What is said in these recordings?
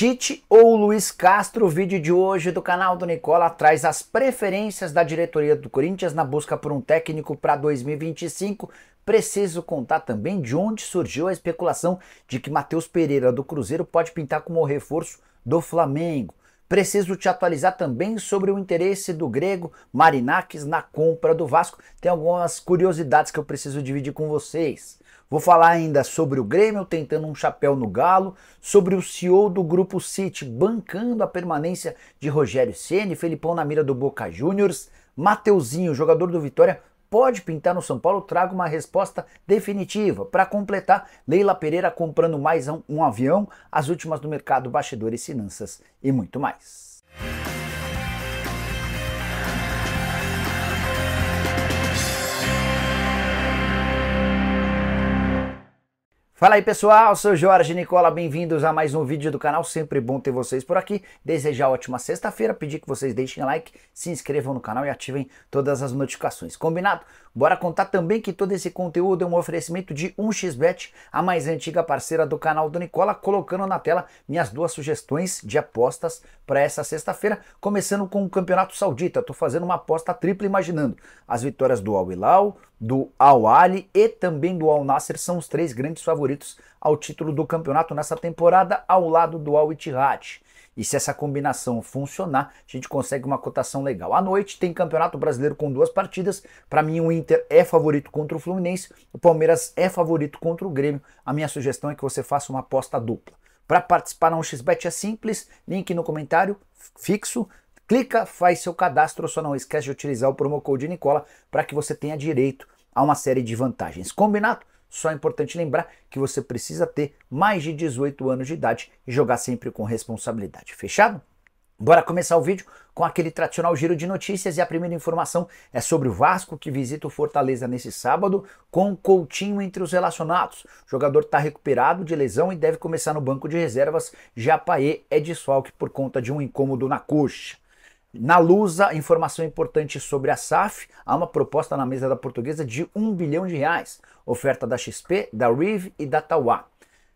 Tite ou Luiz Castro? O vídeo de hoje do canal do Nicola traz as preferências da diretoria do Corinthians na busca por um técnico para 2025. Preciso contar também de onde surgiu a especulação de que Matheus Pereira do Cruzeiro pode pintar como reforço do Flamengo. Preciso te atualizar também sobre o interesse do grego Marinakis na compra do Vasco. Tem algumas curiosidades que eu preciso dividir com vocês. Vou falar ainda sobre o Grêmio tentando um chapéu no galo, sobre o CEO do grupo City bancando a permanência de Rogério Ceni, Felipão na mira do Boca Juniors, Mateuzinho, jogador do Vitória, pode pintar no São Paulo, traga uma resposta definitiva. Para completar, Leila Pereira comprando mais um, um, avião, as últimas do mercado, bastidores, finanças e muito mais. Fala aí pessoal, sou Jorge Nicola, bem-vindos a mais um vídeo do canal, sempre bom ter vocês por aqui. Desejar ótima sexta-feira, pedir que vocês deixem like, se inscrevam no canal e ativem todas as notificações, combinado? Bora contar também que todo esse conteúdo é um oferecimento de 1xBet, a mais antiga parceira do canal do Nicola, colocando na tela minhas duas sugestões de apostas para essa sexta-feira, começando com o Campeonato Saudita. Estou fazendo uma aposta tripla imaginando as vitórias do Al Hilal, do Al Ali e também do Al Nasser são os três grandes favoritos ao título do campeonato nessa temporada ao lado do Al Ittihad. E se essa combinação funcionar, a gente consegue uma cotação legal. À noite tem Campeonato Brasileiro com duas partidas. Para mim o Inter é favorito contra o Fluminense, o Palmeiras é favorito contra o Grêmio. A minha sugestão é que você faça uma aposta dupla. Para participar na 1xBet é simples, link no comentário fixo, clica, faz seu cadastro, só não esquece de utilizar o promo code Nicola para que você tenha direito a uma série de vantagens. Combinado? Só é importante lembrar que você precisa ter mais de 18 anos de idade e jogar sempre com responsabilidade. Fechado? Bora começar o vídeo com aquele tradicional giro de notícias e a primeira informação é sobre o Vasco que visita o Fortaleza nesse sábado com Coutinho entre os relacionados. O jogador está recuperado de lesão e deve começar no banco de reservas. Já Paê é desfalque por conta de um incômodo na coxa. Na Lusa, informação importante sobre a SAF, há uma proposta na mesa da portuguesa de 1 bilhão de reais, oferta da XP, da Riv e da Tauá.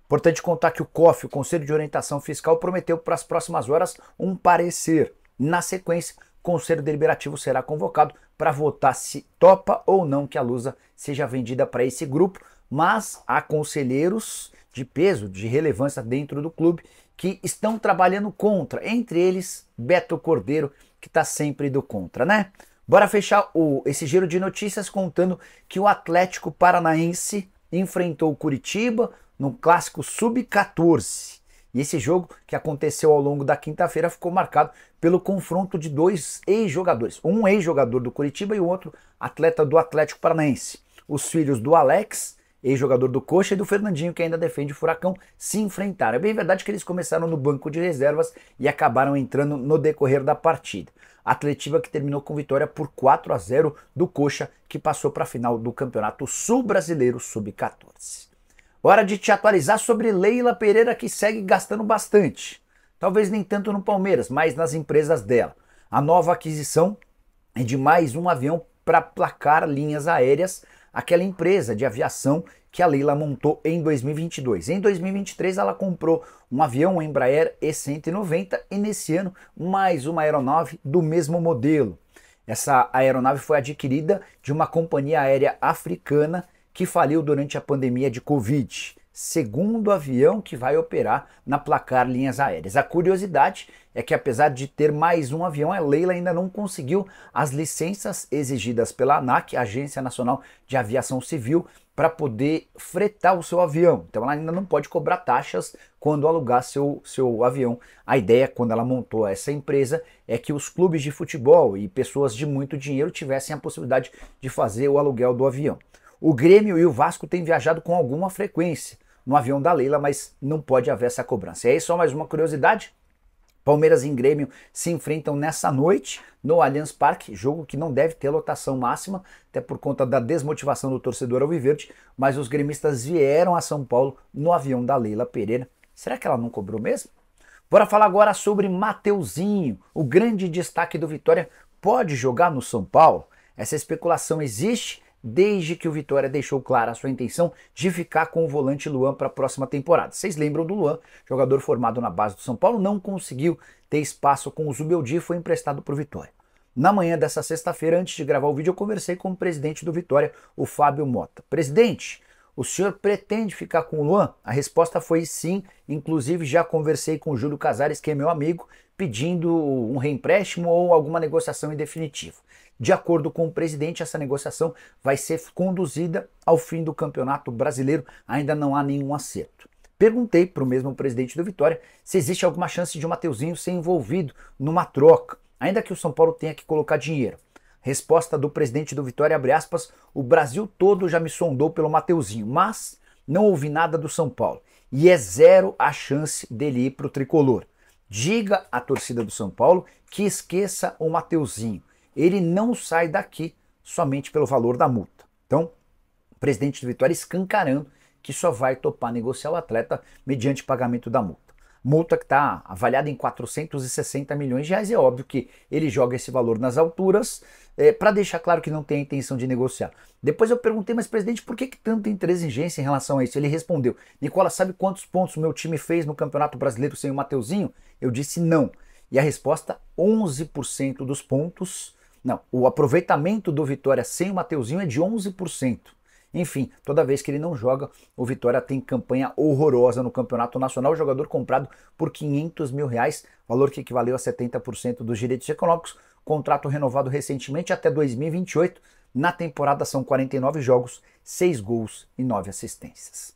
Importante contar que o COF, o Conselho de Orientação Fiscal, prometeu para as próximas horas um parecer. Na sequência, o Conselho Deliberativo será convocado para votar se topa ou não que a Lusa seja vendida para esse grupo, mas há conselheiros de peso, de relevância dentro do clube que estão trabalhando contra, entre eles Beto Cordeiro, que está sempre do contra, né? Bora fechar o, esse giro de notícias contando que o Atlético Paranaense enfrentou o Curitiba no clássico Sub-14. E esse jogo, que aconteceu ao longo da quinta-feira, ficou marcado pelo confronto de dois ex-jogadores. Um ex-jogador do Curitiba e o outro atleta do Atlético Paranaense. Os filhos do Alex ex-jogador do Coxa, e do Fernandinho, que ainda defende o Furacão, se enfrentaram. É bem verdade que eles começaram no banco de reservas e acabaram entrando no decorrer da partida. Atletiva que terminou com vitória por 4 a 0 do Coxa, que passou para a final do Campeonato Sul Brasileiro Sub-14. Hora de te atualizar sobre Leila Pereira, que segue gastando bastante. Talvez nem tanto no Palmeiras, mas nas empresas dela. A nova aquisição é de mais um avião para placar linhas aéreas aquela empresa de aviação que a Leila montou em 2022. Em 2023 ela comprou um avião um Embraer E190 e nesse ano mais uma aeronave do mesmo modelo. Essa aeronave foi adquirida de uma companhia aérea africana que faliu durante a pandemia de Covid segundo avião que vai operar na placar linhas aéreas. A curiosidade é que apesar de ter mais um avião, a Leila ainda não conseguiu as licenças exigidas pela ANAC, Agência Nacional de Aviação Civil, para poder fretar o seu avião. Então ela ainda não pode cobrar taxas quando alugar seu, seu avião. A ideia, quando ela montou essa empresa, é que os clubes de futebol e pessoas de muito dinheiro tivessem a possibilidade de fazer o aluguel do avião. O Grêmio e o Vasco têm viajado com alguma frequência no avião da Leila, mas não pode haver essa cobrança. E aí, só mais uma curiosidade: Palmeiras e Grêmio se enfrentam nessa noite no Allianz Parque, jogo que não deve ter lotação máxima, até por conta da desmotivação do torcedor alviverde, mas os gremistas vieram a São Paulo no avião da Leila Pereira. Será que ela não cobrou mesmo? Bora falar agora sobre Mateuzinho, o grande destaque do Vitória. Pode jogar no São Paulo? Essa especulação existe desde que o Vitória deixou clara a sua intenção de ficar com o volante Luan para a próxima temporada. Vocês lembram do Luan, jogador formado na base do São Paulo, não conseguiu ter espaço com o Zubeldi e foi emprestado para o Vitória. Na manhã dessa sexta-feira, antes de gravar o vídeo, eu conversei com o presidente do Vitória, o Fábio Mota. Presidente, o senhor pretende ficar com o Luan? A resposta foi sim. Inclusive, já conversei com o Júlio Casares, que é meu amigo, pedindo um reempréstimo ou alguma negociação em definitivo. De acordo com o presidente, essa negociação vai ser conduzida ao fim do Campeonato Brasileiro, ainda não há nenhum acerto. Perguntei para o mesmo presidente do Vitória se existe alguma chance de o Mateuzinho ser envolvido numa troca, ainda que o São Paulo tenha que colocar dinheiro. Resposta do presidente do Vitória, abre aspas, o Brasil todo já me sondou pelo Mateuzinho, mas não ouvi nada do São Paulo. E é zero a chance dele ir para o Tricolor. Diga à torcida do São Paulo que esqueça o Mateuzinho ele não sai daqui somente pelo valor da multa. Então, o presidente do Vitória escancarando que só vai topar negociar o atleta mediante pagamento da multa. Multa que está avaliada em 460 milhões de reais. É óbvio que ele joga esse valor nas alturas é, eh, para deixar claro que não tem a intenção de negociar. Depois eu perguntei, mas presidente, por que, que tanta intransigência em relação a isso? Ele respondeu: Nicola, sabe quantos pontos o meu time fez no Campeonato Brasileiro sem o Mateuzinho? Eu disse não. E a resposta: 11% dos pontos não, o aproveitamento do Vitória sem o Mateuzinho é de 11%. Enfim, toda vez que ele não joga, o Vitória tem campanha horrorosa no Campeonato Nacional. jogador comprado por 500 mil reais, valor que equivaleu a 70% dos direitos econômicos. Contrato renovado recentemente até 2028. Na temporada são 49 jogos, 6 gols e 9 assistências.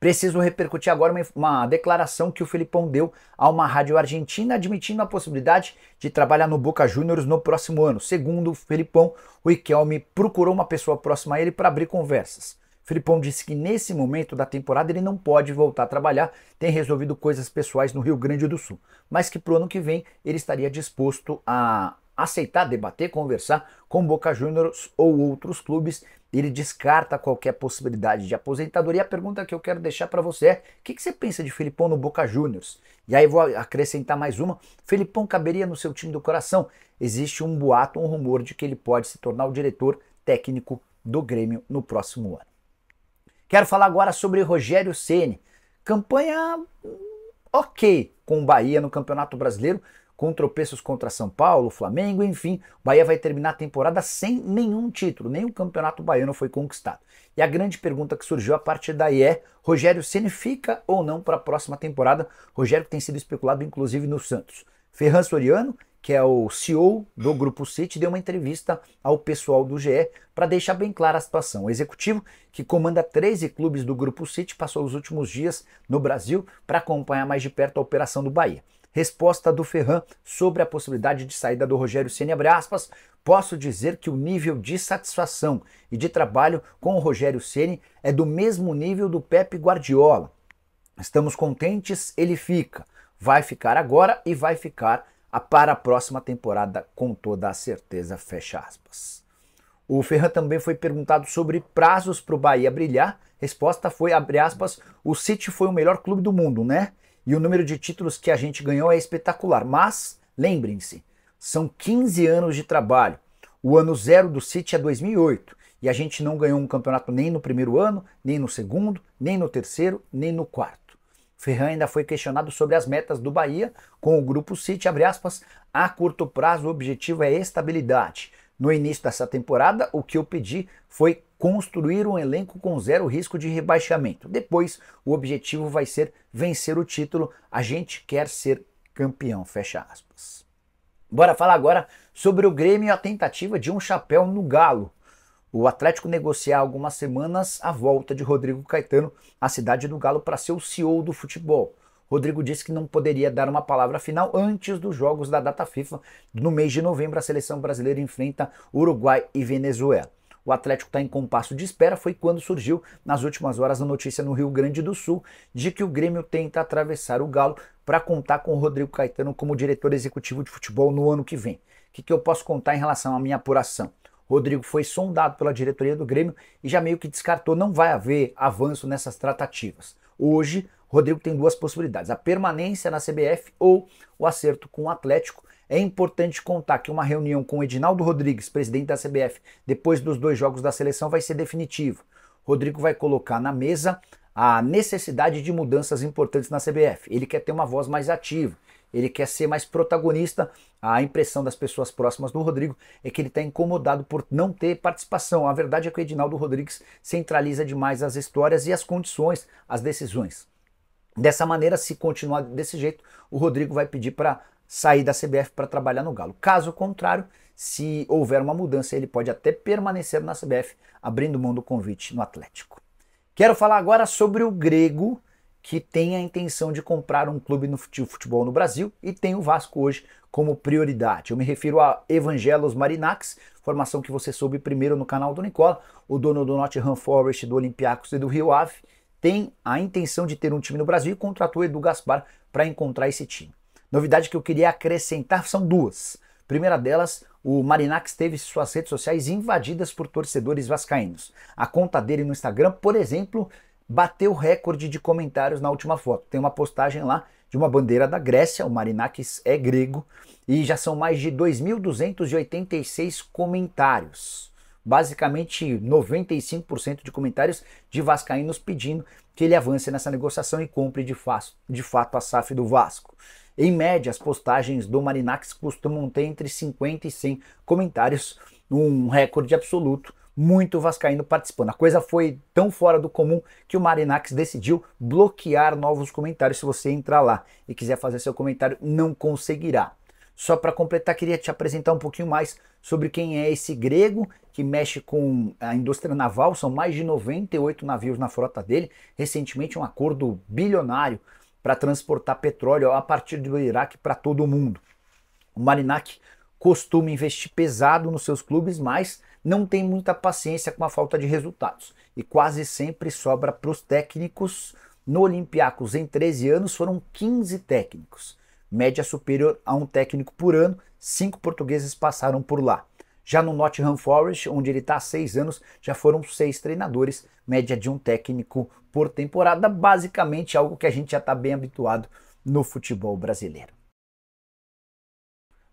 Preciso repercutir agora uma, uma, declaração que o Felipão deu a uma rádio argentina admitindo a possibilidade de trabalhar no Boca Juniors no próximo ano. Segundo o Felipão, o Iquelme procurou uma pessoa próxima a ele para abrir conversas. Filipão disse que nesse momento da temporada ele não pode voltar a trabalhar, tem resolvido coisas pessoais no Rio Grande do Sul, mas que para o ano que vem ele estaria disposto a aceitar, debater, conversar com Boca Juniors ou outros clubes ele descarta qualquer possibilidade de aposentadoria. A pergunta que eu quero deixar para você é: o que, que, você pensa de Felipão no Boca Juniors? E aí vou acrescentar mais uma: Felipão caberia no seu time do coração? Existe um boato, um rumor de que ele pode se tornar o diretor técnico do Grêmio no próximo ano. Quero falar agora sobre Rogério Ceni. Campanha hum, ok com o Bahia no Campeonato Brasileiro, com tropeços contra São Paulo, Flamengo, enfim, o Bahia vai terminar a temporada sem nenhum título, nenhum campeonato baiano foi conquistado. E a grande pergunta que surgiu a partir daí é: Rogério significa ou não para a próxima temporada? Rogério que tem sido especulado inclusive no Santos. Ferran Soriano, que é o CEO do Grupo City, deu uma entrevista ao pessoal do GE para deixar bem clara a situação. O executivo, que comanda 13 clubes do Grupo City, passou os últimos dias no Brasil para acompanhar mais de perto a operação do Bahia. Resposta do Ferran sobre a possibilidade de saída do Rogério Ceni Aspas, posso dizer que o nível de satisfação e de trabalho com o Rogério Ceni é do mesmo nível do Pepe Guardiola. Estamos contentes, ele fica. Vai ficar agora e vai ficar para a próxima temporada com toda a certeza, fecha aspas. O Ferran também foi perguntado sobre prazos para o Bahia brilhar. Resposta foi, abre aspas, o City foi o melhor clube do mundo, né? e o número de títulos que a gente ganhou é espetacular. Mas, lembrem-se, são 15 anos de trabalho. O ano zero do City é 2008 e a gente não ganhou um campeonato nem no primeiro ano, nem no segundo, nem no terceiro, nem no quarto. Ferran ainda foi questionado sobre as metas do Bahia com o grupo City, aspas, a curto prazo o objetivo é estabilidade. No início dessa temporada, o que eu pedi foi construir um elenco com zero risco de rebaixamento. Depois, o objetivo vai ser vencer o título. A gente quer ser campeão, fecha aspas. Bora falar agora sobre o Grêmio e a tentativa de um chapéu no galo. O Atlético negociar algumas semanas a volta de Rodrigo Caetano à cidade do Galo para ser o CEO do futebol. Rodrigo disse que não poderia dar uma palavra final antes dos jogos da data FIFA. No mês de novembro, a seleção brasileira enfrenta Uruguai e Venezuela o Atlético está em compasso de espera foi quando surgiu nas últimas horas a notícia no Rio Grande do Sul de que o Grêmio tenta atravessar o Galo para contar com o Rodrigo Caetano como diretor executivo de futebol no ano que vem. O que, que eu posso contar em relação à minha apuração? Rodrigo foi sondado pela diretoria do Grêmio e já meio que descartou, não vai haver avanço nessas tratativas. Hoje, Rodrigo tem duas possibilidades: a permanência na CBF ou o acerto com o Atlético. É importante contar que uma reunião com Edinaldo Rodrigues, presidente da CBF, depois dos dois jogos da seleção, vai ser definitiva. Rodrigo vai colocar na mesa a necessidade de mudanças importantes na CBF. Ele quer ter uma voz mais ativa, ele quer ser mais protagonista. A impressão das pessoas próximas do Rodrigo é que ele está incomodado por não ter participação. A verdade é que o Edinaldo Rodrigues centraliza demais as histórias e as condições, as decisões. Dessa maneira, se continuar desse jeito, o Rodrigo vai pedir para sair da CBF para trabalhar no Galo. Caso contrário, se houver uma mudança, ele pode até permanecer na CBF, abrindo mão do convite no Atlético. Quero falar agora sobre o grego que tem a intenção de comprar um clube no futebol no Brasil e tem o Vasco hoje como prioridade. Eu me refiro a Evangelos Marinax, formação que você soube primeiro no canal do Nicola, o dono do Nottingham Forest, do Olympiacos e do Rio Ave, tem a intenção de ter um time no Brasil e contratou Edu Gaspar para encontrar esse time. Novidade que eu queria acrescentar são duas. Primeira delas, o Marinax teve suas redes sociais invadidas por torcedores vascaínos. A conta dele no Instagram, por exemplo, bateu recorde de comentários na última foto. Tem uma postagem lá de uma bandeira da Grécia, o Marinakis é grego, e já são mais de 2.286 comentários. Basicamente 95% de comentários de vascaínos pedindo que ele avance nessa negociação e compre de, de fato a SAF do Vasco. Em média, as postagens do Marinax costumam ter entre 50 e 100 comentários, um recorde absoluto, muito vascaíno participando. A coisa foi tão fora do comum que o Marinax decidiu bloquear novos comentários. Se você entrar lá e quiser fazer seu comentário, não conseguirá. Só para completar, queria te apresentar um pouquinho mais sobre quem é esse grego que mexe com a indústria naval. São mais de 98 navios na frota dele. Recentemente, um acordo bilionário para transportar petróleo a partir do Iraque para todo o mundo. O Marinac costuma investir pesado nos seus clubes, mas não tem muita paciência com a falta de resultados e quase sempre sobra para os técnicos. No Olympiacos, em 13 anos, foram 15 técnicos, média superior a um técnico por ano, cinco portugueses passaram por lá. Já no Nottingham Forest, onde ele está há seis anos, já foram seis treinadores, média de um técnico por temporada, basicamente algo que a gente já está bem habituado no futebol brasileiro.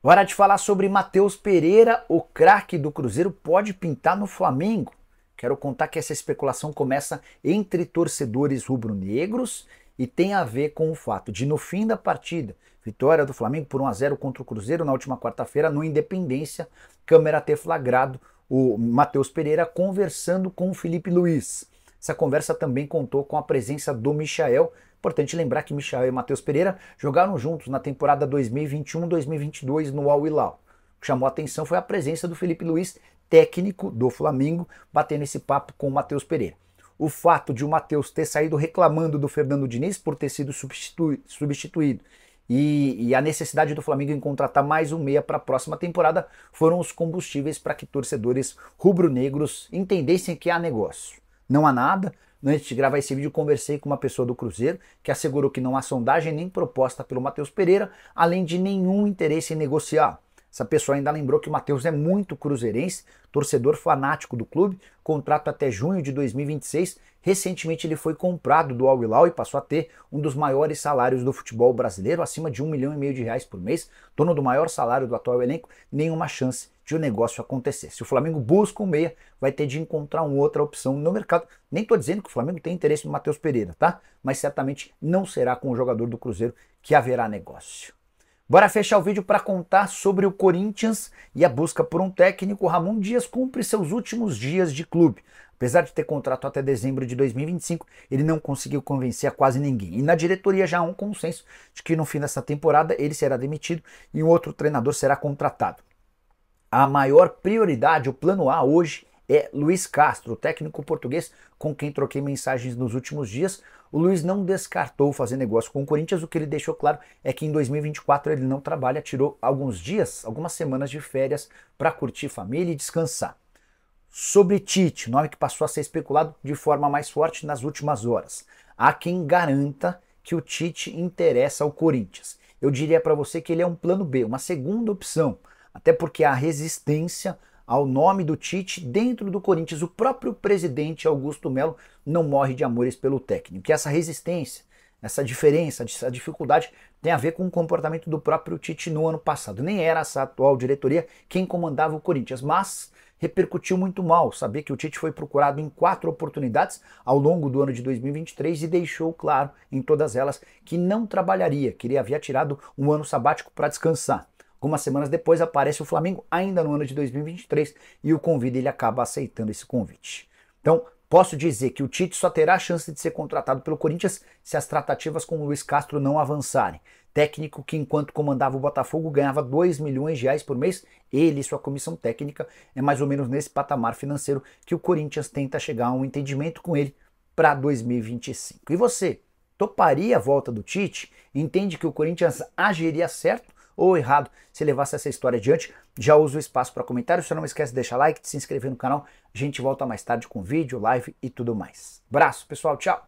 Hora de falar sobre Matheus Pereira, o craque do Cruzeiro pode pintar no Flamengo. Quero contar que essa especulação começa entre torcedores rubro-negros e tem a ver com o fato de, no fim da partida, vitória do Flamengo por 1 a 0 contra o Cruzeiro na última quarta-feira, no Independência, câmera ter flagrado o Matheus Pereira conversando com o Felipe Luiz. Essa conversa também contou com a presença do Michael. Importante lembrar que Michael e Matheus Pereira jogaram juntos na temporada 2021-2022 no Al Hilal. O que chamou a atenção foi a presença do Felipe Luiz, técnico do Flamengo, batendo esse papo com o Matheus Pereira. O fato de o Matheus ter saído reclamando do Fernando Diniz por ter sido substituído, substituído e, e, a necessidade do Flamengo em contratar mais um meia para a próxima temporada foram os combustíveis para que torcedores rubro-negros entendessem que há negócio não há nada. Né? Antes de gravar esse vídeo, conversei com uma pessoa do Cruzeiro que assegurou que não há sondagem nem proposta pelo Matheus Pereira, além de nenhum interesse em negociar. Essa pessoa ainda lembrou que o Matheus é muito cruzeirense, torcedor fanático do clube, contrato até junho de 2026. Recentemente ele foi comprado do Al Hilal e passou a ter um dos maiores salários do futebol brasileiro, acima de um milhão e meio de reais por mês, dono do maior salário do atual elenco, nenhuma chance de o um negócio acontecer. Se o Flamengo busca um meia, vai ter de encontrar uma outra opção no mercado. Nem estou dizendo que o Flamengo tem interesse no Matheus Pereira, tá? Mas certamente não será com o jogador do Cruzeiro que haverá negócio. Bora fechar o vídeo para contar sobre o Corinthians e a busca por um técnico. Ramon Dias cumpre seus últimos dias de clube. Apesar de ter contrato até dezembro de 2025, ele não conseguiu convencer a quase ninguém. E na diretoria já há um consenso de que no fim dessa temporada ele será demitido e um outro treinador será contratado. A maior prioridade, o plano A hoje, é Luiz Castro, técnico português com quem troquei mensagens nos últimos dias. O Luiz não descartou fazer negócio com o Corinthians, o que ele deixou claro é que em 2024 ele não trabalha, tirou alguns dias, algumas semanas de férias para curtir família e descansar. Sobre Tite, nome que passou a ser especulado de forma mais forte nas últimas horas. Há quem garanta que o Tite interessa ao Corinthians. Eu diria para você que ele é um plano B, uma segunda opção, até porque há resistência ao nome do Tite dentro do Corinthians. O próprio presidente Augusto Melo não morre de amores pelo técnico. E essa resistência, essa diferença, essa dificuldade tem a ver com o comportamento do próprio Tite no ano passado. Nem era essa atual diretoria quem comandava o Corinthians, mas repercutiu muito mal saber que o Tite foi procurado em quatro oportunidades ao longo do ano de 2023 e deixou claro em todas elas que não trabalharia, queria havia tirado um ano sabático para descansar. Algumas semanas depois aparece o Flamengo, ainda no ano de 2023, e o convida, ele acaba aceitando esse convite. Então, posso dizer que o Tite só terá a chance de ser contratado pelo Corinthians se as tratativas com o Luiz Castro não avançarem. Técnico que, enquanto comandava o Botafogo, ganhava 2 milhões de reais por mês, ele e sua comissão técnica é mais ou menos nesse patamar financeiro que o Corinthians tenta chegar a um entendimento com ele para 2025. E você, toparia a volta do Tite? Entende que o Corinthians agiria certo? ou errado se levasse essa história adiante. Já uso o espaço para comentários. Só não esquece de deixar like, de se inscrever no canal. A gente volta mais tarde com vídeo, live e tudo mais. Abraço, pessoal. Tchau.